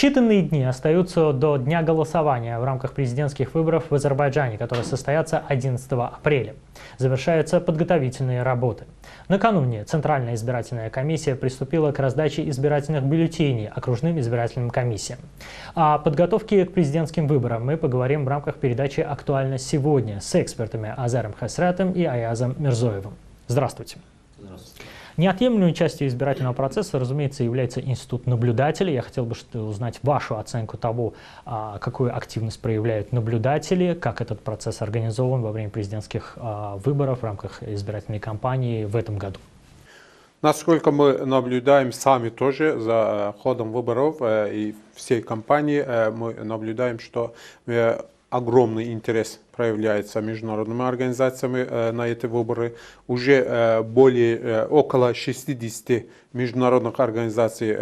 Считанные дни остаются до дня голосования в рамках президентских выборов в Азербайджане, которые состоятся 11 апреля. Завершаются подготовительные работы. Накануне Центральная избирательная комиссия приступила к раздаче избирательных бюллетеней окружным избирательным комиссиям. О подготовке к президентским выборам мы поговорим в рамках передачи «Актуально сегодня» с экспертами Азаром Хасратом и Аязом Мирзоевым. Здравствуйте. Неотъемлемой частью избирательного процесса, разумеется, является институт наблюдателей. Я хотел бы узнать вашу оценку того, а, какую активность проявляют наблюдатели, как этот процесс организован во время президентских а, выборов в рамках избирательной кампании в этом году. Насколько мы наблюдаем сами тоже за э, ходом выборов э, и всей кампании, э, мы наблюдаем, что огромный интерес проявляется международными организациями э, на эти выборы. Уже э, более э, около 60 международных организаций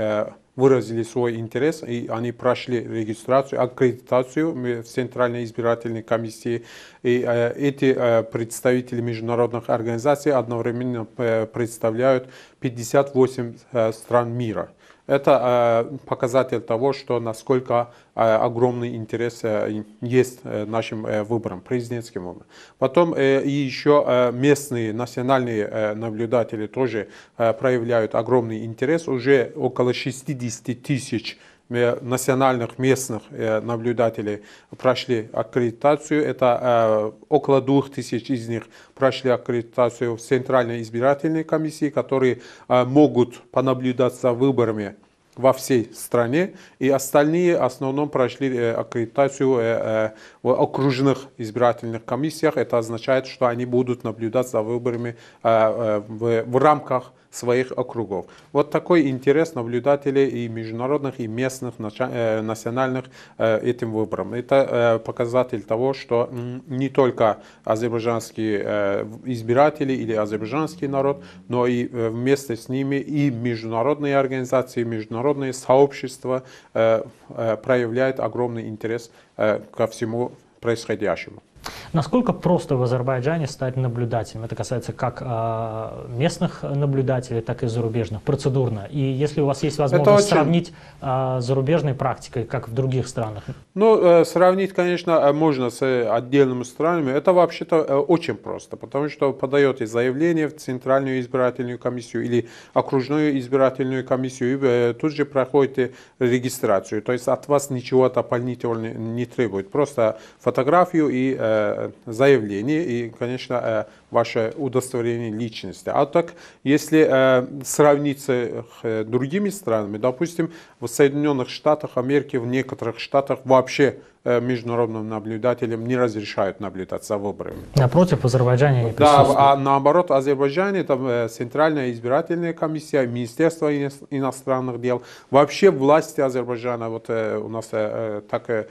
выразили свой интерес, и они прошли регистрацию, аккредитацию в Центральной избирательной комиссии. И эти представители международных организаций одновременно представляют 58 стран мира. Это э, показатель того, что насколько э, огромный интерес э, есть нашим выборам, президентским выборам. Потом и еще местные национальные наблюдатели тоже проявляют огромный интерес. Уже около 60 тысяч национальных местных э, наблюдателей прошли аккредитацию. Это э, около двух тысяч из них прошли аккредитацию в Центральной избирательной комиссии, которые э, могут понаблюдать за выборами во всей стране, и остальные в основном прошли аккредитацию в окружных избирательных комиссиях. Это означает, что они будут наблюдать за выборами в рамках своих округов. Вот такой интерес наблюдателей и международных, и местных, э, национальных э, этим выборам. Это э, показатель того, что не только азербайджанские избиратели или азербайджанский народ, но и вместе с ними и международные организации, международные сообщества проявляют огромный интерес ко всему происходящему. Насколько просто в Азербайджане стать наблюдателем? Это касается как а, местных наблюдателей, так и зарубежных, процедурно. И если у вас есть возможность очень... сравнить а, с зарубежной практикой, как в других странах? Ну, э, сравнить, конечно, э, можно с э, отдельными странами. Это вообще-то очень просто, потому что подаете заявление в Центральную избирательную комиссию или окружную избирательную комиссию, и тут же проходите регистрацию. То есть от вас ничего дополнительного не требует. Просто фотографию и Э, заявление и, конечно, э, ваше удостоверение личности. А так, если э, сравнить с другими странами, допустим, в Соединенных Штатах Америки, в некоторых штатах вообще международным наблюдателям не разрешают наблюдать за выборами. Напротив, в Азербайджане не Да, а наоборот, в Азербайджане там Центральная избирательная комиссия, Министерство иностранных дел, вообще власти Азербайджана, вот у нас так,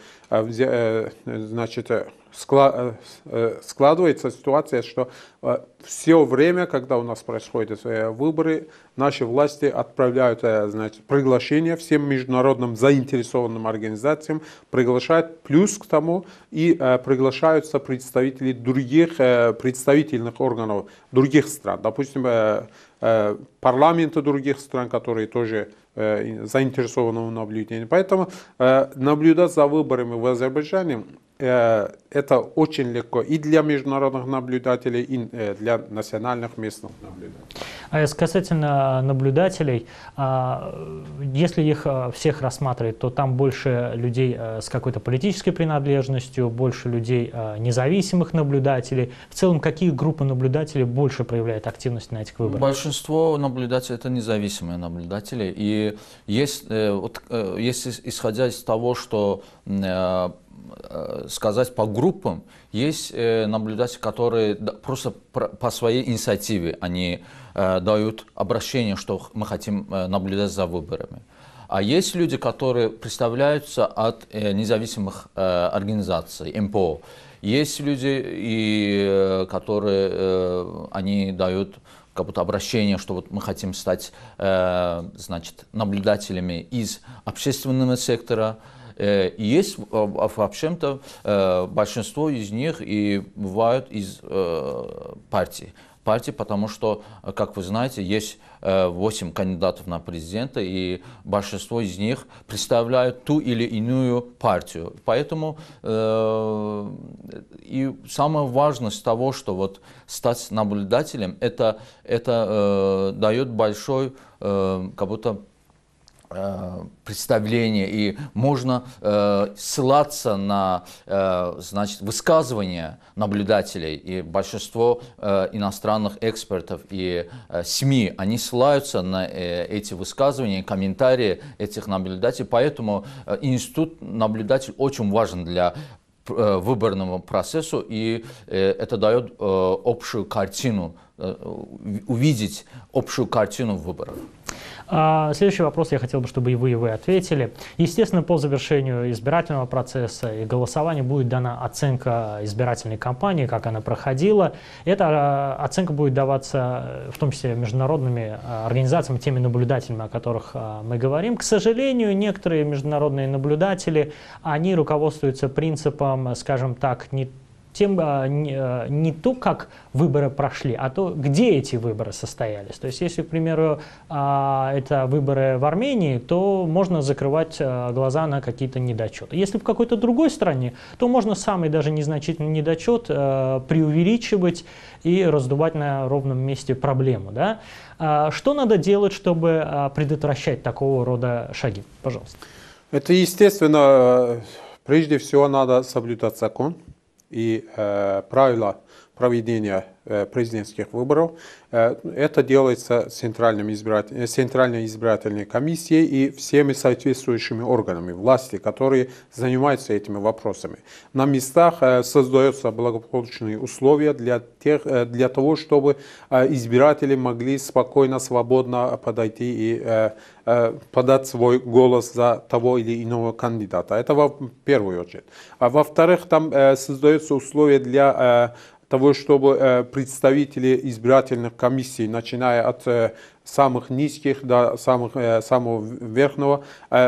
значит, Э, э, складывается ситуация, что э, все время, когда у нас происходят выборы, наши власти отправляют значит, приглашение всем международным заинтересованным организациям, приглашают плюс к тому и приглашаются представители других представительных органов других стран, допустим, парламента других стран, которые тоже заинтересованы в наблюдении. Поэтому наблюдать за выборами в Азербайджане Э, это очень легко и для международных наблюдателей, и э, для национальных местных наблюдателей. А если касательно наблюдателей, а, если их э, всех рассматривать, то там больше людей с какой-то политической принадлежностью, больше людей независимых наблюдателей. В целом, какие группы наблюдателей больше проявляют активность на этих выборах? Большинство наблюдателей это независимые наблюдатели. И есть, вот, если исходя из того, что сказать по группам, есть э, наблюдатели, которые просто по своей инициативе они э, дают обращение, что мы хотим э, наблюдать за выборами. А есть люди, которые представляются от независимых организаций, МПО. Есть люди, и, которые они дают как будто обращение, что вот мы хотим стать значит, наблюдателями из общественного сектора, Э, есть, а, а, в общем-то, э, большинство из них и бывают из партии э, партии, потому что, как вы знаете, есть 8 кандидатов на президента, и большинство из них представляют ту или иную партию. Поэтому э, и самая важность того, что вот стать наблюдателем, это, это э, дает большой э, как будто Э, представление и можно э, ссылаться на э, значит высказывания наблюдателей и большинство э, иностранных экспертов и э, СМИ они ссылаются на э, эти высказывания комментарии этих наблюдателей поэтому э, институт наблюдатель очень важен для э, выборного процессу, и э, это дает общую картину, увидеть общую картину выборов. А, следующий вопрос я хотел бы, чтобы и вы, и вы ответили. Естественно, по завершению избирательного процесса и голосования будет дана оценка избирательной кампании, как она проходила. Эта а, оценка будет даваться э, в том числе международными э, организациями, теми наблюдателями, о которых э, мы говорим. К сожалению, некоторые международные наблюдатели, они руководствуются принципом, скажем так, не тем а, а, не то, как выборы прошли, а то, где эти выборы состоялись. То есть, если, к примеру, а, это выборы в Армении, то можно закрывать глаза на какие-то недочеты. Если в какой-то другой стране, то можно самый даже незначительный недочет преувеличивать и раздувать на ровном месте проблему. Да? Что надо делать, чтобы предотвращать такого рода шаги? Пожалуйста. Это, естественно, прежде всего надо соблюдать закон – и э, правила проведения Э, президентских выборов. Э, это делается Центральной избиратель... Э, центральной избирательной комиссией и всеми соответствующими органами власти, которые занимаются этими вопросами. На местах создаются благополучные условия для, тех, для того, чтобы избиратели могли спокойно, свободно подойти и подать свой голос за того или иного кандидата. Это в первую очередь. А во-вторых, там создаются условия для того, чтобы э, представители избирательных комиссий, начиная от э, самых низких до самых, э, самого верхнего,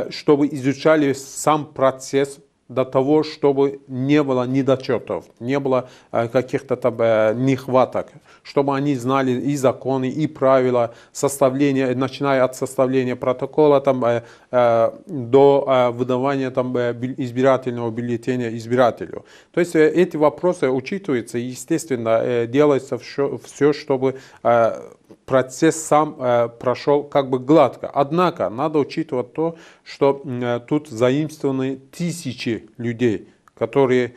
чтобы изучали сам процесс до того, чтобы не было недочетов, не было каких-то там нехваток чтобы они знали и законы, и правила составления, начиная от составления протокола там, э, э, до э, выдавания там, э, избирательного бюллетеня избирателю. То есть э, эти вопросы учитываются, и, естественно, э, делается все, все чтобы процесс сам прошел как бы гладко. Однако надо учитывать то, что тут заимствованы тысячи людей, которые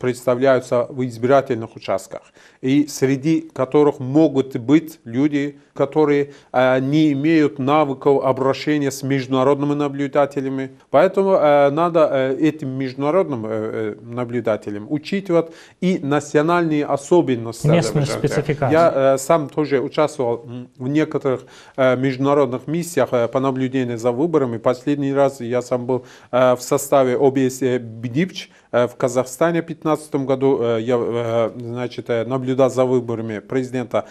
представляются в избирательных участках, и среди которых могут быть люди, которые э, не имеют навыков обращения с международными наблюдателями. Поэтому э, надо э, этим международным э, э наблюдателям учитывать и национальные особенности. Местные спецификации. Я э, сам тоже участвовал в некоторых э, международных миссиях э, по наблюдению за выборами. Последний раз я сам был э, в составе ОБС э, БДИПЧ, Э, в Казахстане в 2015 году э, я э, значит, наблюдал за выборами президента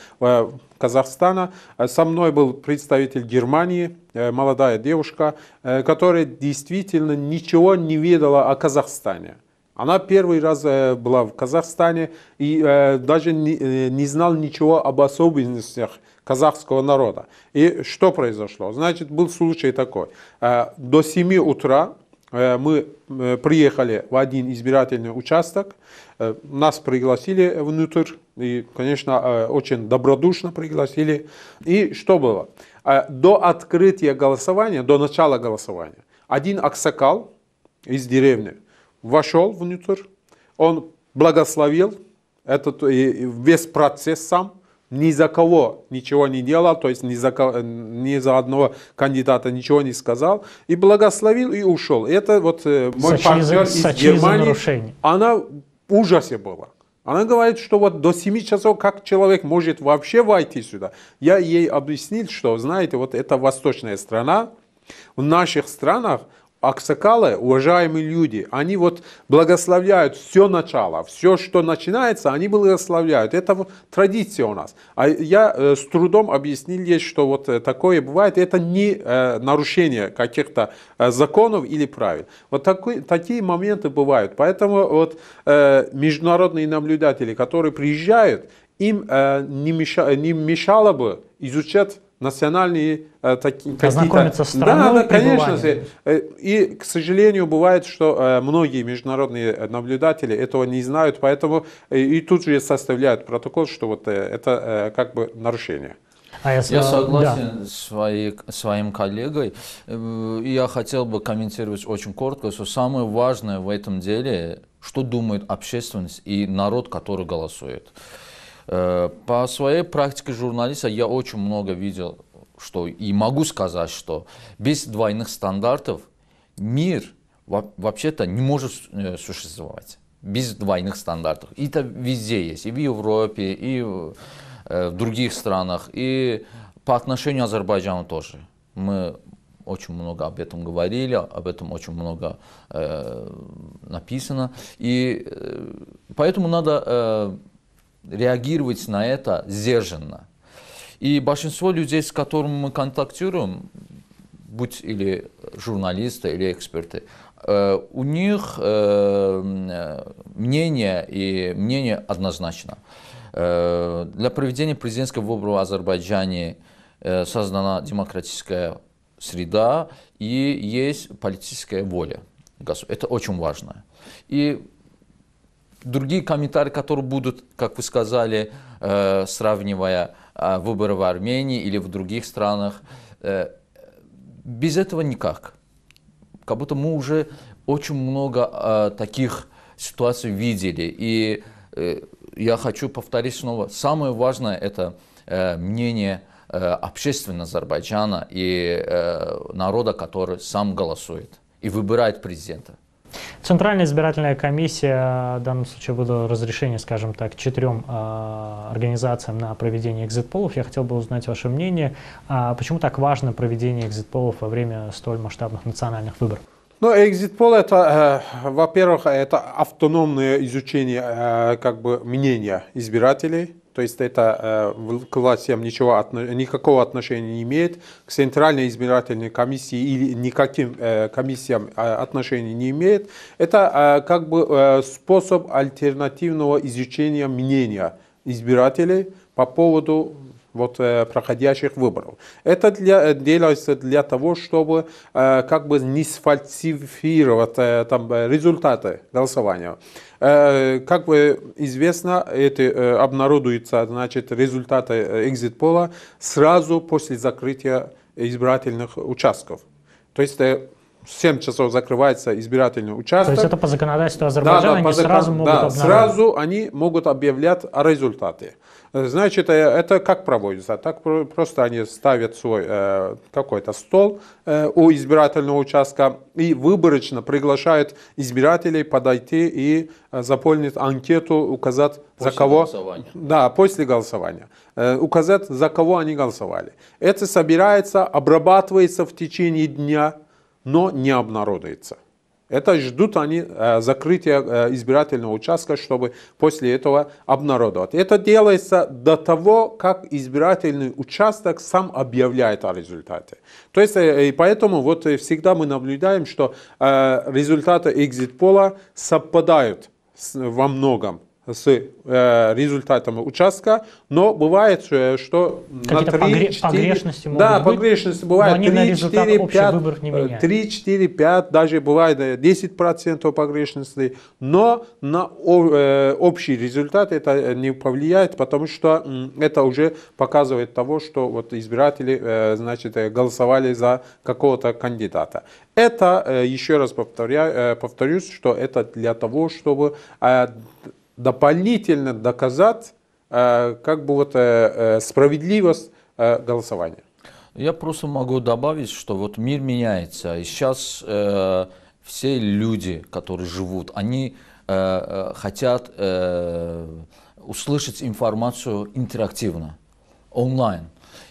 Казахстана. Со мной был представитель Германии, молодая девушка, которая действительно ничего не ведала о Казахстане. Она первый раз была в Казахстане и даже не знала ничего об особенностях казахского народа. И что произошло? Значит, был случай такой. До 7 утра Э, мы э, приехали в один избирательный участок, э, нас пригласили внутрь, и, конечно, очень добродушно пригласили. И что было? До открытия голосования, до начала голосования, один аксакал из деревни вошел внутрь, он благословил этот весь процесс сам, ни за кого ничего не делал, то есть ни за, ни за одного кандидата ничего не сказал, и благословил и ушел. Это вот э, мой Сочи партнер из, из Германии, нарушений. она в ужасе была. Она говорит, что вот до 7 часов как человек может вообще войти сюда. Я ей объяснил, что, знаете, вот это восточная страна, в наших странах Аксакалы, уважаемые люди, они вот благословляют все начало, все, что начинается, они благословляют. Это вот традиция у нас. А я э, с трудом объяснил ей, что вот э, такое бывает. Это не э, нарушение каких-то законов или правил. Вот такой, такие моменты бывают. Поэтому вот международные наблюдатели, которые приезжают, им не, меша, не мешало бы изучать национальные э, такие Ознакомиться с страной Да, да конечно. же э, И, к сожалению, бывает, что э, многие международные э, наблюдатели этого не знают, поэтому и тут же составляют протокол, что вот это как бы нарушение. А если... Я согласен да. своей, своим коллегой. Я хотел бы комментировать очень коротко, что самое важное в этом деле, что думает общественность и народ, который голосует. Э, по своей практике журналиста я очень много видел, что и могу сказать, что без двойных стандартов мир вообще-то не может э, существовать. Без двойных стандартов. И это везде есть, и в Европе, и э, в других странах, и по отношению к Азербайджану тоже. Мы очень много об этом говорили, об этом очень много э, написано. И э, поэтому надо э, реагировать на это сдержанно. И большинство людей, с которыми мы контактируем, будь или журналисты, или эксперты, э, у них э, мнение и мнение однозначно. Э, для проведения президентского выбора в Азербайджане создана демократическая среда и есть политическая воля. Это очень важно. И другие комментарии, которые будут, как вы сказали, э, сравнивая э, выборы в Армении или в других странах, э, без этого никак. Как будто мы уже очень много таких ситуаций видели. И я хочу повторить снова, самое важное это мнение общественно Азербайджана и народа, который сам голосует и выбирает президента. Центральная избирательная комиссия, в данном случае выдала разрешение, скажем так, четырем э, организациям на проведение экзит-полов. Я хотел бы узнать ваше мнение, а почему так важно проведение экзит-полов во время столь масштабных национальных выборов? Ну, экзит-пол это, э, во-первых, это автономное изучение э, как бы мнения избирателей то есть это э, к властям ничего, никакого отношения не имеет, к Центральной избирательной комиссии или никаким э, комиссиям э, отношения не имеет. Это как бы способ альтернативного изучения мнения избирателей по поводу вот, э, проходящих выборов. Это для, э, делается для того, чтобы э, как бы не сфальсифировать там, результаты голосования. Как бы известно, это обнародуется значит, результаты экзит-пола сразу после закрытия избирательных участков. То есть 7 часов закрывается избирательный участок. То есть это по законодательству Азербайджана, да, да, они закон... сразу могут да, обнародовать. Сразу они могут объявлять о результате. Э, значит, э, это как проводится? Так просто они ставят свой э, какой-то стол у избирательного участка и выборочно приглашают избирателей подойти и заполнить анкету, указать после за кого... Голосования. Да, после голосования. Указать, за кого они голосовали. Это собирается, обрабатывается в течение дня, но не обнародуется. Это ждут они э, закрытия э, избирательного участка, чтобы после этого обнародовать. Это делается до того, как избирательный участок сам объявляет о результате. То есть, э, и поэтому вот всегда мы наблюдаем, что результаты экзит-пола совпадают во многом с э, результатом участка, но бывает, э, что на 3, погре 4, погрешности могут да, быть, погрешности бывает 3, 4, 5, 3, 4, 5, даже бывает 10% э, погрешности, но на э, общий результат это э, не повлияет, потому что это уже показывает того, что вот избиратели э, значит, голосовали за какого-то кандидата. Это, еще раз повторяю, повторюсь, что это для того, чтобы дополнительно доказать э, как бы вот э, э, справедливость голосования. Я просто могу добавить, что вот мир меняется, и сейчас все люди, которые живут, они хотят услышать информацию интерактивно, онлайн.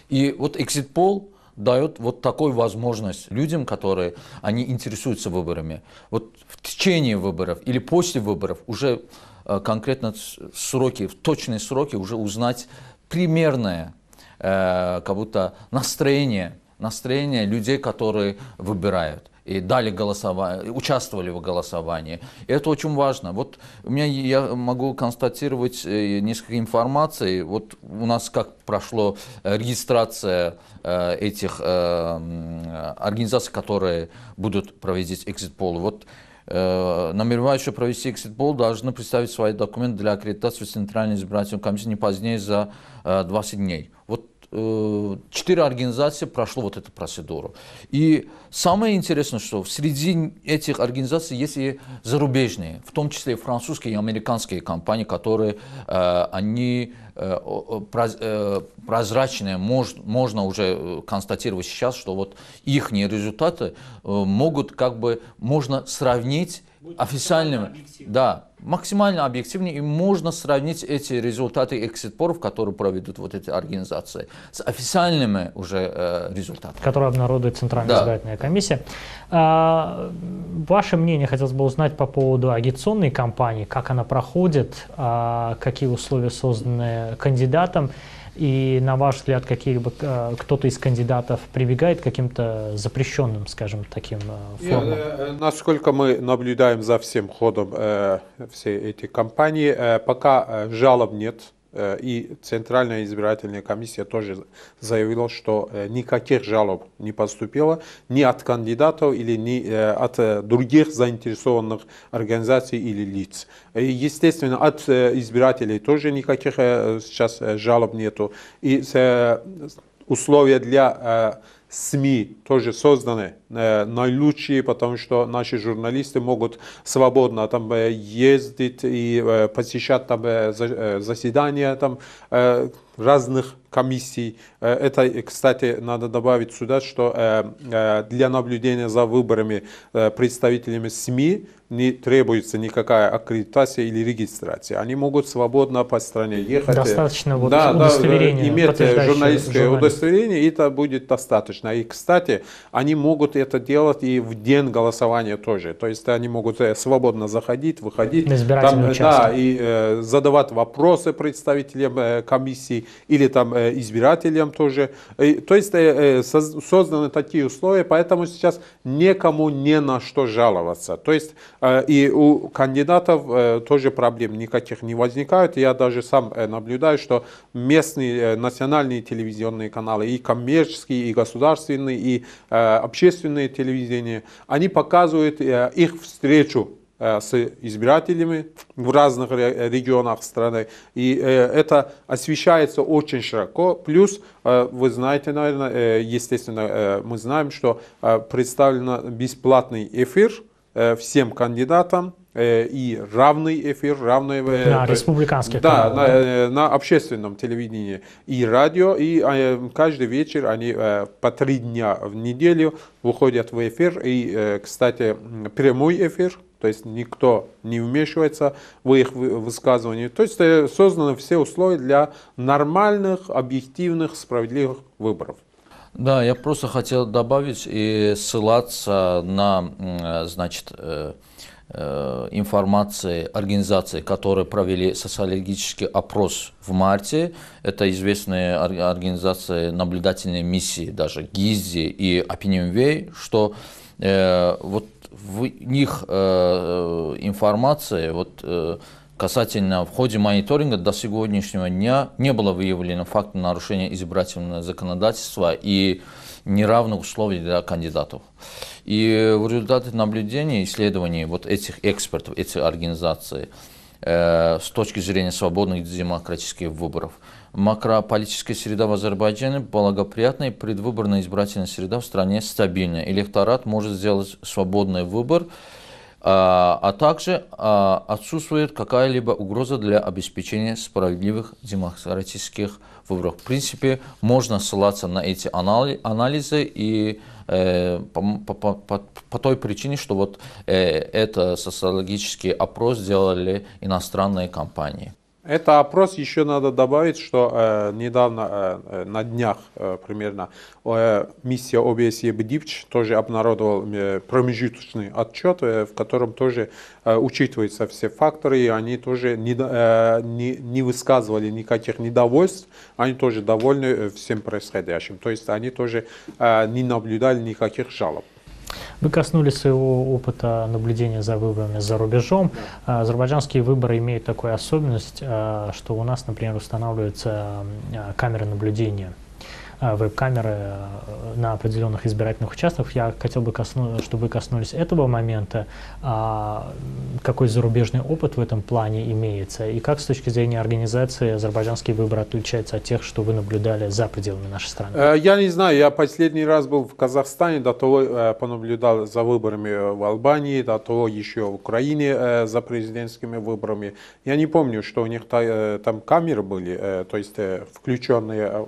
И вот Exit Poll дает вот такую возможность людям, которые они интересуются выборами. Вот в течение выборов или после выборов уже Э, конкретно сроки, в точные сроки уже узнать примерное э, как будто настроение, настроение людей, которые выбирают и дали голосование, участвовали в голосовании. И это очень важно. Вот у меня я могу констатировать э, несколько информации. Вот у нас как прошло регистрация этих организаций, которые будут проводить экзит-полы. Вот Э, намеревающие провести экситпол, должны представить свои документы для аккредитации в Центральной избирательной комиссии не позднее за 20 э, дней. Вот Э, четыре организации прошло вот эту процедуру. И самое интересное, что среди этих организаций есть и зарубежные, в том числе и французские и американские компании, которые э, они э, прозрачные, можно уже констатировать сейчас, что вот их результаты могут как бы, можно сравнить Будет официальными, да, максимально объективнее и можно сравнить эти результаты экситпоров, которые проведут вот эти организации, с официальными уже э, результатами. Которые обнародует Центральная да. избирательная комиссия. А, ваше мнение хотелось бы узнать по поводу агитационной кампании, как она проходит, а, какие условия созданы кандидатам. И на ваш взгляд, какие либо э, кто-то из кандидатов прибегает к каким-то запрещенным, скажем, таким э, э, формам? насколько мы наблюдаем за всем ходом э, всей этой кампании, э, пока жалоб нет Э, и Центральная избирательная комиссия тоже заявила, что э, никаких жалоб не поступило ни от кандидатов или ни э, от других заинтересованных организаций или лиц. И, естественно, от избирателей тоже никаких сейчас жалоб нету. И условия для СМИ тоже созданы э, наилучшие, потому что наши журналисты могут свободно там э, ездить и э, посещать там э, э, заседания там разных комиссий. Э, это, э, кстати, надо добавить сюда, что э, для наблюдения за выборами представителями СМИ не требуется никакая аккредитация или регистрация. Они могут свободно по стране ехать. Достаточно вот да, удостоверение. Да, иметь журналистское журналист. удостоверение, и это будет достаточно. И, кстати, они могут это делать и в день голосования тоже. То есть они могут свободно заходить, выходить. там, Да, и э, задавать вопросы представителям э, комиссии или там Э, избирателям тоже. Э, то есть э, созданы такие условия, поэтому сейчас никому не на что жаловаться. То есть и у кандидатов тоже проблем никаких не возникает. Я даже сам наблюдаю, что местные национальные телевизионные каналы, и коммерческие, и государственные, и общественные телевидения, они показывают их встречу Э, с избирателями в разных регионах страны. И э, это освещается очень широко. Плюс, э, вы знаете, наверное, естественно, мы знаем, что представлен бесплатный эфир всем кандидатам и равный эфир, равный... На республиканских Да, на, на общественном телевидении и радио, и каждый вечер они по три дня в неделю выходят в эфир. И, кстати, прямой эфир то есть никто не вмешивается в их высказывания. То есть э, созданы все условия для нормальных, объективных, справедливых выборов. Да, я просто хотел добавить и ссылаться на, э, значит, э, информации организации, которые провели социологический опрос в марте. Это известные организации наблюдательной миссии, даже ГИЗИ и Опинимвей, что э, вот в них э, э, информация вот, э, касательно в ходе мониторинга до сегодняшнего дня не было выявлено факта нарушения избирательного законодательства и неравных условий для кандидатов. И в результате наблюдений, исследований вот этих экспертов, этих организаций, э, с точки зрения свободных демократических выборов – Макрополитическая среда в Азербайджане благоприятная, предвыборная избирательная среда в стране стабильная. Электорат может сделать свободный выбор, а, а также а, отсутствует какая-либо угроза для обеспечения справедливых демократических выборов. В принципе, можно ссылаться на эти анализы и э, по, по, по, по той причине, что вот э, это социологический опрос сделали иностранные компании. Это опрос, еще надо добавить, что э, недавно, э, э, на днях э, примерно, э, миссия ОБСЕ Бдипч тоже обнародовала э, промежуточный отчет, э, в котором тоже э, учитываются все факторы, и они тоже не, э, не, не высказывали никаких недовольств, они тоже довольны э, всем происходящим. То есть они тоже э, не наблюдали никаких жалоб. Вы коснулись своего опыта наблюдения за выборами за рубежом. А, азербайджанские выборы имеют такую особенность, а, что у нас, например, устанавливаются а, камеры наблюдения Э, веб-камеры э, на определенных избирательных участках. Я хотел бы, коснуться, чтобы вы коснулись этого момента. А, какой зарубежный опыт в этом плане имеется? И как с точки зрения организации азербайджанские выборы отличаются от тех, что вы наблюдали за пределами нашей страны? Э, я не знаю. Я последний раз был в Казахстане, до того понаблюдал за выборами в Албании, до того еще в Украине за президентскими выборами. Я не помню, что у них там камеры были, то есть включенные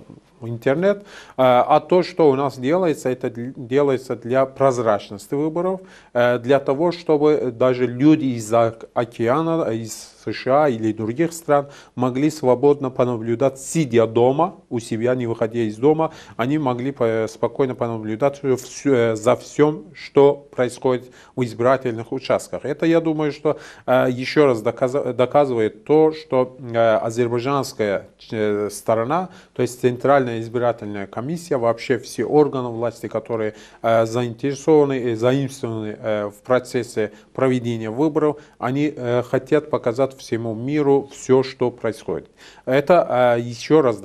интернет. Э, а то, что у нас делается, это делается для прозрачности выборов, э, для того, чтобы даже люди из океана, из США или других стран, могли свободно понаблюдать, сидя дома, у себя, не выходя из дома, они могли спокойно понаблюдать э, э, за всем, что происходит в избирательных участках. Это, я думаю, что э, еще раз доказывает то, что азербайджанская сторона, то есть Центральная избирательная комиссия, вообще все органы власти, которые заинтересованы и заимствованы в процессе проведения выборов, они хотят показать показать всему миру все, что происходит. Это а, еще раз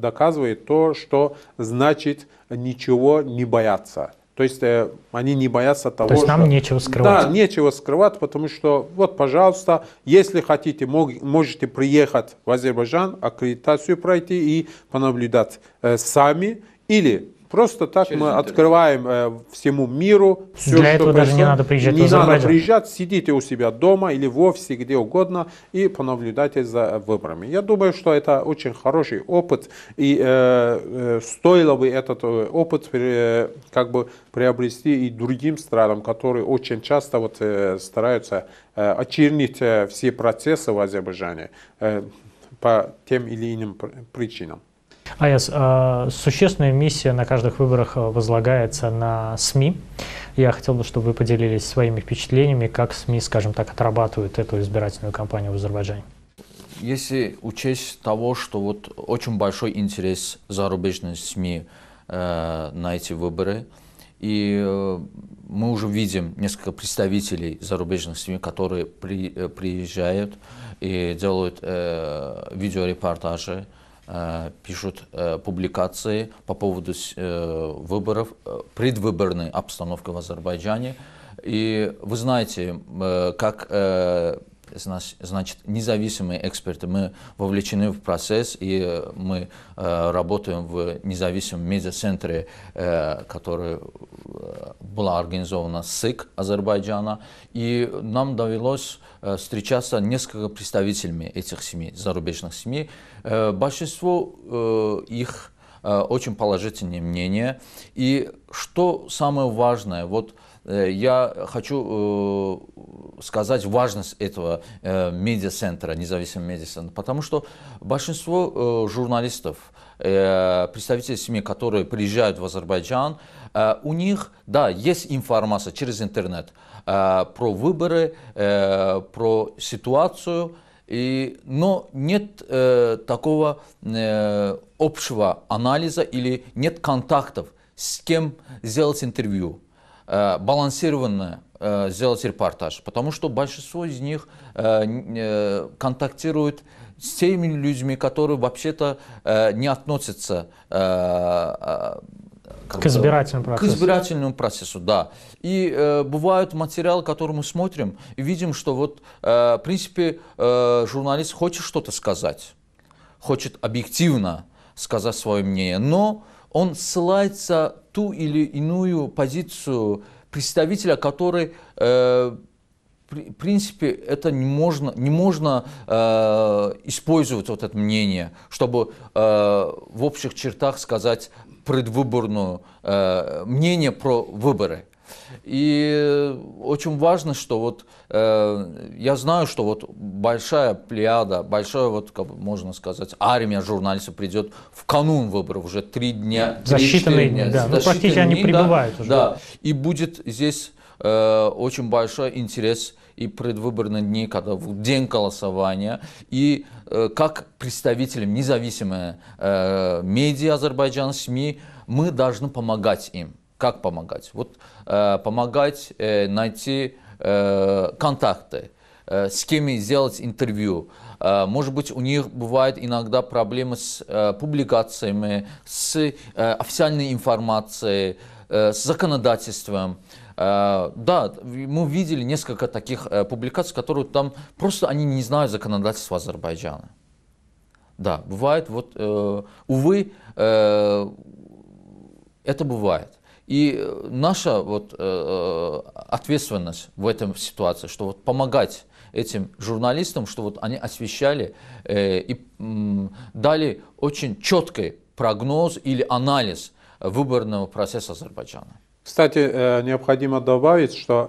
доказывает то, что значит ничего не бояться. То есть э, они не боятся того, То есть нам что... нечего скрывать. Да, нечего скрывать, потому что, вот, пожалуйста, если хотите, мог, можете приехать в Азербайджан, аккредитацию пройти и понаблюдать э, сами. Или Просто так Через мы интернет. открываем э, всему миру все, Для что этого происходит. даже не надо приезжать. Не надо приезжать, сидите у себя дома или в офисе, где угодно, и понаблюдайте за выборами. Я думаю, что это очень хороший опыт, и э, э, стоило бы этот э, опыт э, как бы приобрести и другим странам, которые очень часто вот, э, стараются э, очернить э, все процессы в Азербайджане э, по тем или иным причинам. АЭС, а, существенная миссия на каждых выборах а, возлагается на СМИ. Я хотел бы, чтобы вы поделились своими впечатлениями, как СМИ, скажем так, отрабатывают эту избирательную кампанию в Азербайджане. Если учесть того, что вот очень большой интерес зарубежных СМИ э, на эти выборы, и э, мы уже видим несколько представителей зарубежных СМИ, которые при, э, приезжают и делают э, видеорепортажи, э, Э, пишут э, публикации по поводу э, выборов, предвыборной обстановки в Азербайджане. И вы знаете, как значит, независимые эксперты. Мы вовлечены в процесс, и э, мы э, работаем в независимом медиацентре, э, который э, была организована СИК Азербайджана. И нам довелось э, встречаться несколько представителями этих семей, зарубежных семей. Э, большинство э, их э, очень положительные мнения. И что самое важное, вот э, я хочу э, сказать важность этого э, медиа-центра, независимого медиа-центра, потому что большинство э, журналистов, э, представителей СМИ, которые приезжают в Азербайджан, э, у них, да, есть информация через интернет э, про выборы, э, про ситуацию, и, но нет э, такого э, общего анализа или нет контактов, с кем сделать интервью, э, балансированное Э, сделать репортаж, потому что большинство из них э, э, контактируют с теми людьми, которые вообще-то не относятся к избирательному процессу. К избирательному процессу, да. И э, бывают материалы, которые мы смотрим, и видим, что вот, э, в принципе, э, журналист хочет что-то сказать, хочет объективно сказать свое мнение, но он ссылается ту или иную позицию представителя, который э, в принципе, это не можно, не можно э, использовать вот это мнение, чтобы э, в общих чертах сказать предвыборную э, мнение про выборы. И э, очень важно, что вот э, я знаю, что вот большая плеяда, большая вот, как можно сказать, армия журналистов придет в канун выборов уже три дня, за считанные дни, да, за ну, практически они прибывают да, уже. Да, и будет здесь э, очень большой интерес и предвыборные дни, когда в день голосования, и э, как представителям независимой э, медиа Азербайджана, СМИ, мы должны помогать им. Как помогать? Вот э, помогать э, найти э, контакты, э, с кем сделать интервью. Э, может быть, у них бывают иногда проблемы с э, публикациями, с э, официальной информацией, э, с законодательством. Э, да, мы видели несколько таких э, публикаций, которые там просто они не знают законодательства Азербайджана. Да, бывает, вот, э, увы, э, это бывает. И э, наша вот, э, э, ответственность в этом ситуации, что вот помогать этим журналистам, что вот они освещали э, и э, дали очень четкий прогноз или анализ выборного процесса Азербайджана. Кстати, необходимо добавить, что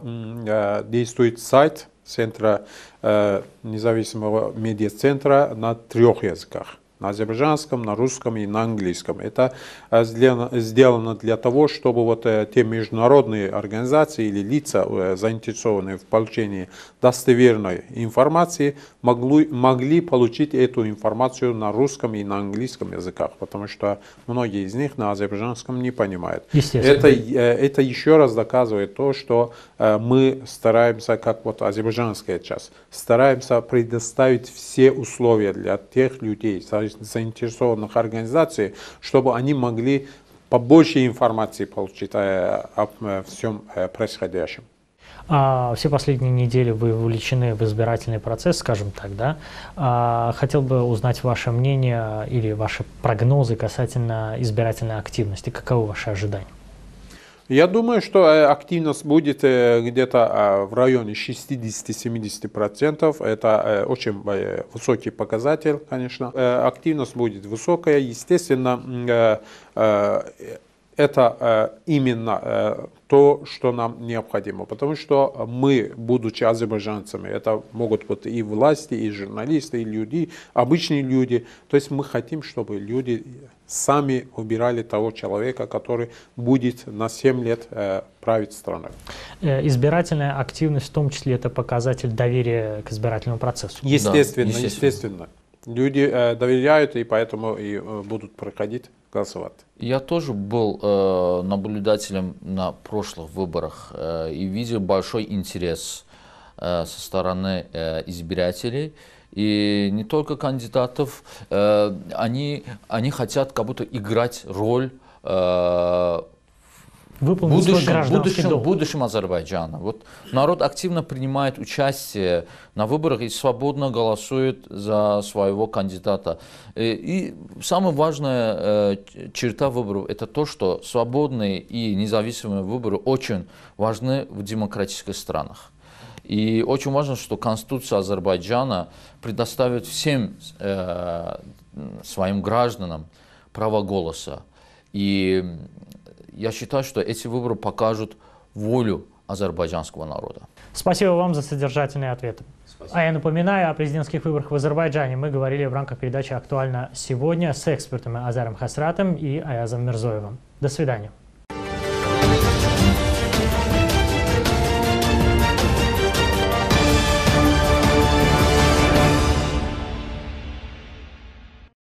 действует сайт Центра независимого медиацентра на трех языках – на азербайджанском, на русском и на английском. Это э, сделано для того, чтобы вот э, те международные организации или лица, э, заинтересованные в получении достоверной информации, могли, могли получить эту информацию на русском и на английском языках, потому что многие из них на азербайджанском не понимают. Это, это еще раз доказывает то, что мы стараемся, как вот азербайджанская часть, стараемся предоставить все условия для тех людей, заинтересованных организаций, чтобы они могли побольше информации получить о всем э, происходящем. А, все последние недели вы вовлечены в избирательный процесс, скажем так, да? А, хотел бы узнать ваше мнение или ваши прогнозы касательно избирательной активности. Каковы ваши ожидания? Я думаю, что э, активность будет э, где-то а, в районе 60-70%. Это э, очень высокий показатель, конечно. Активность будет высокая. Естественно, это именно то, что нам необходимо. Потому что мы, будучи азербайджанцами, это могут быть и власти, и журналисты, и люди, обычные люди. То есть мы хотим, чтобы люди сами убирали того человека, который будет на 7 лет э, править страной. Э, избирательная активность в том числе это показатель доверия к избирательному процессу. Естественно, да, естественно. естественно. Люди э, доверяют и поэтому и будут проходить голосовать. Я тоже был э, наблюдателем на прошлых выборах э, и видел большой интерес э, со стороны э, избирателей. И не только кандидатов, э, они, они хотят как будто играть роль э, выполнить будущем, свой будущем, будущем Азербайджана. Вот народ активно принимает участие на выборах и свободно голосует за своего кандидата. И, э, и самая важная э, черта выборов – это то, что свободные и независимые выборы очень важны в демократических странах. И очень важно, что Конституция Азербайджана предоставит всем э, своим гражданам право голоса. И я считаю, что эти выборы покажут волю азербайджанского народа. Спасибо вам за содержательные ответы. А я напоминаю о президентских выборах в Азербайджане. Мы говорили в рамках передачи «Актуально сегодня» с экспертами Азаром Хасратом и Аязом Мирзоевым. До свидания.